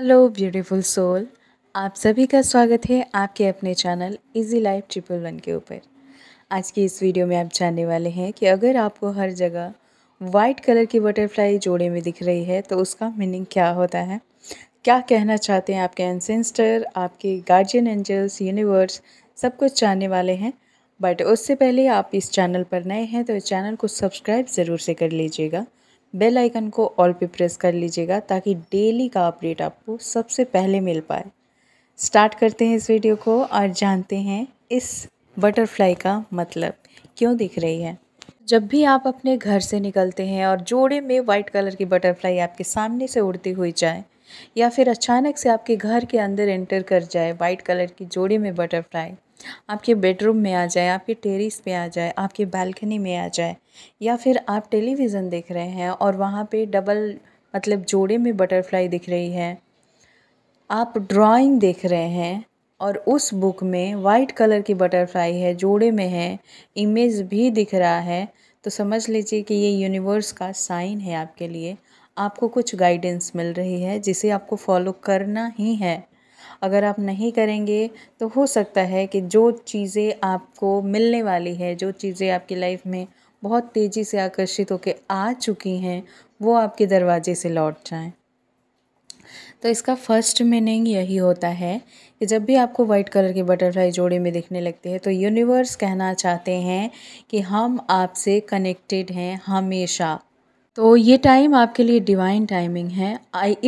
hello beautiful soul आप सभी का स्वागत है आपके अपने channel easy life triple one के ऊपर आज की इस वीडियो में आप जानने वाले हैं कि अगर आपको हर जगह वाइट कलर की बटरफ्लाई जोड़े में दिख रही है तो उसका मीनिंग क्या होता है क्या कहना चाहते हैं आपके एनसेंस्टर आपके गार्जियन एंजल्स यूनिवर्स सब कुछ जानने वाले हैं बट उससे पहले आप इस चैनल पर नए हैं तो चैनल को सब्सक्राइब ज़रूर से कर लीजिएगा बेल आइकन को ऑल पे प्रेस कर लीजिएगा ताकि डेली का अपडेट आपको सबसे पहले मिल पाए स्टार्ट करते हैं इस वीडियो को और जानते हैं इस बटरफ्लाई का मतलब क्यों दिख रही है जब भी आप अपने घर से निकलते हैं और जोड़े में वाइट कलर की बटरफ्लाई आपके सामने से उड़ती हुई जाए या फिर अचानक से आपके घर के अंदर एंटर कर जाए वाइट कलर की जोड़ी में बटरफ्लाई आपके बेडरूम में आ जाए आपके टेरिस पे आ जाए आपके बालकनी में आ जाए या फिर आप टेलीविज़न देख रहे हैं और वहाँ पे डबल मतलब जोड़े में बटरफ्लाई दिख रही है आप ड्राइंग देख रहे हैं और उस बुक में वाइट कलर की बटरफ्लाई है जोड़े में है इमेज भी दिख रहा है तो समझ लीजिए कि ये यूनिवर्स का साइन है आपके लिए आपको कुछ गाइडेंस मिल रही है जिसे आपको फॉलो करना ही है अगर आप नहीं करेंगे तो हो सकता है कि जो चीज़ें आपको मिलने वाली है जो चीज़ें आपकी लाइफ में बहुत तेज़ी से आकर्षित होकर आ चुकी हैं वो आपके दरवाजे से लौट जाएं तो इसका फर्स्ट मीनिंग यही होता है कि जब भी आपको वाइट कलर के बटरफ्लाई जोड़े में दिखने लगते हैं तो यूनिवर्स कहना चाहते हैं कि हम आपसे कनेक्टेड हैं हमेशा तो ये टाइम आपके लिए डिवाइन टाइमिंग है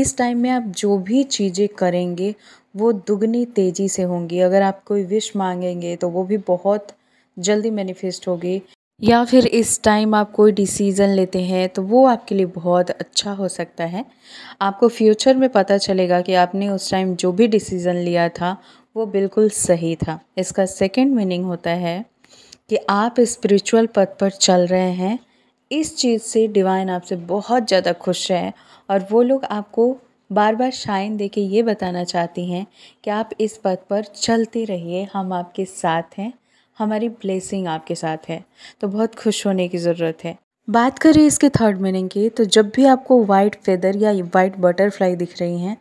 इस टाइम में आप जो भी चीज़ें करेंगे वो दुगनी तेज़ी से होंगी अगर आप कोई विश मांगेंगे तो वो भी बहुत जल्दी मैनिफेस्ट होगी या फिर इस टाइम आप कोई डिसीज़न लेते हैं तो वो आपके लिए बहुत अच्छा हो सकता है आपको फ्यूचर में पता चलेगा कि आपने उस टाइम जो भी डिसीज़न लिया था वो बिल्कुल सही था इसका सेकेंड मीनिंग होता है कि आप स्पिरिचुअल पथ पर चल रहे हैं इस चीज़ से डिवाइन आपसे बहुत ज़्यादा खुश है और वो लोग आपको बार बार शाइन दे के ये बताना चाहती हैं कि आप इस पथ पर चलते रहिए हम आपके साथ हैं हमारी ब्लेसिंग आपके साथ है तो बहुत खुश होने की ज़रूरत है बात करें इसके थर्ड मीनिंग की तो जब भी आपको वाइट फेदर या वाइट बटरफ्लाई दिख रही हैं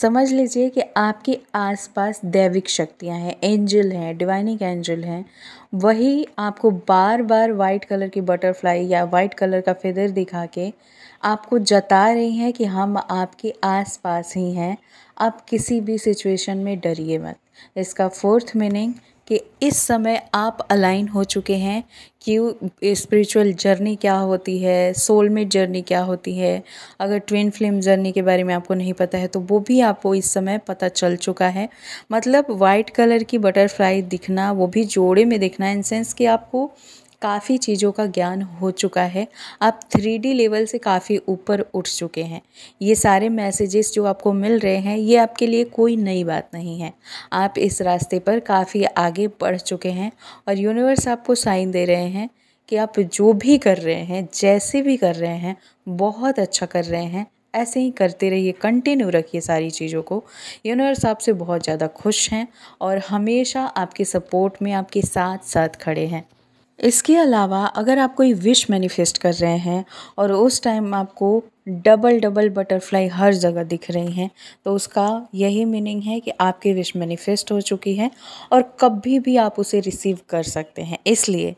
समझ लीजिए कि आपके आसपास दैविक शक्तियां हैं एंजल हैं डिवाइनिक एंजल हैं वही आपको बार बार वाइट कलर की बटरफ्लाई या वाइट कलर का फेदर दिखा के आपको जता रही हैं कि हम आपके आसपास ही हैं आप किसी भी सिचुएशन में डरिए मत इसका फोर्थ मीनिंग कि इस समय आप अलाइन हो चुके हैं कि स्पिरिचुअल जर्नी क्या होती है सोलमेट जर्नी क्या होती है अगर ट्विन फ्लेम जर्नी के बारे में आपको नहीं पता है तो वो भी आपको इस समय पता चल चुका है मतलब वाइट कलर की बटरफ्लाई दिखना वो भी जोड़े में दिखना इन सेंस कि आपको काफ़ी चीज़ों का ज्ञान हो चुका है आप थ्री डी लेवल से काफ़ी ऊपर उठ चुके हैं ये सारे मैसेजेस जो आपको मिल रहे हैं ये आपके लिए कोई नई बात नहीं है आप इस रास्ते पर काफ़ी आगे बढ़ चुके हैं और यूनिवर्स आपको साइन दे रहे हैं कि आप जो भी कर रहे हैं जैसे भी कर रहे हैं बहुत अच्छा कर रहे हैं ऐसे ही करते रहिए कंटिन्यू रखिए सारी चीज़ों को यूनिवर्स आपसे बहुत ज़्यादा खुश हैं और हमेशा आपके सपोर्ट में आपके साथ साथ खड़े हैं इसके अलावा अगर आप कोई विश मैनिफेस्ट कर रहे हैं और उस टाइम आपको डबल डबल बटरफ्लाई हर जगह दिख रही हैं तो उसका यही मीनिंग है कि आपकी विश मैनिफेस्ट हो चुकी है और कभी भी आप उसे रिसीव कर सकते हैं इसलिए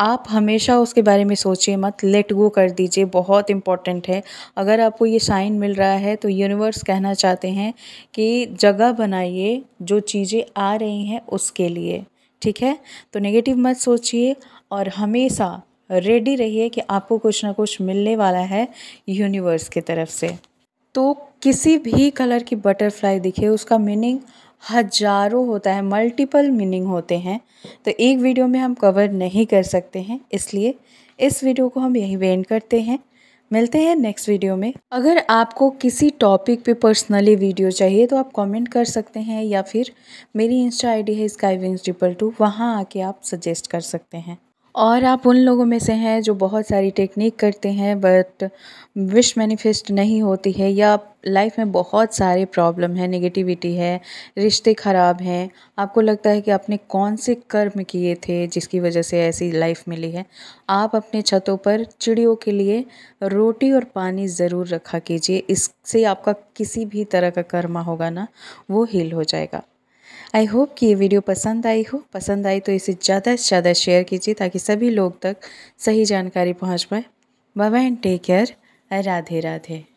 आप हमेशा उसके बारे में सोचिए मत लेट गो कर दीजिए बहुत इम्पॉर्टेंट है अगर आपको ये साइन मिल रहा है तो यूनिवर्स कहना चाहते हैं कि जगह बनाइए जो चीज़ें आ रही हैं उसके लिए ठीक है तो नेगेटिव मत सोचिए और हमेशा रेडी रहिए कि आपको कुछ ना कुछ मिलने वाला है यूनिवर्स की तरफ से तो किसी भी कलर की बटरफ्लाई दिखे उसका मीनिंग हजारों होता है मल्टीपल मीनिंग होते हैं तो एक वीडियो में हम कवर नहीं कर सकते हैं इसलिए इस वीडियो को हम यहीं वेंड करते हैं मिलते हैं नेक्स्ट वीडियो में अगर आपको किसी टॉपिक पे पर्सनली वीडियो चाहिए तो आप कमेंट कर सकते हैं या फिर मेरी इंस्टा आईडी है स्काई विंग्स ट्रिपल टू वहाँ आके आप सजेस्ट कर सकते हैं और आप उन लोगों में से हैं जो बहुत सारी टेक्निक करते हैं बट विश मैनिफेस्ट नहीं होती है या लाइफ में बहुत सारे प्रॉब्लम हैं नेगेटिविटी है रिश्ते ख़राब हैं आपको लगता है कि आपने कौन से कर्म किए थे जिसकी वजह से ऐसी लाइफ मिली है आप अपने छतों पर चिड़ियों के लिए रोटी और पानी ज़रूर रखा कीजिए इससे आपका किसी भी तरह का कर्मा होगा ना वो हील हो जाएगा आई होप कि ये वीडियो पसंद आई हो पसंद आई तो इसे ज़्यादा से ज़्यादा शेयर कीजिए ताकि सभी लोग तक सही जानकारी पहुँच पाए bye and take care Radhe Radhe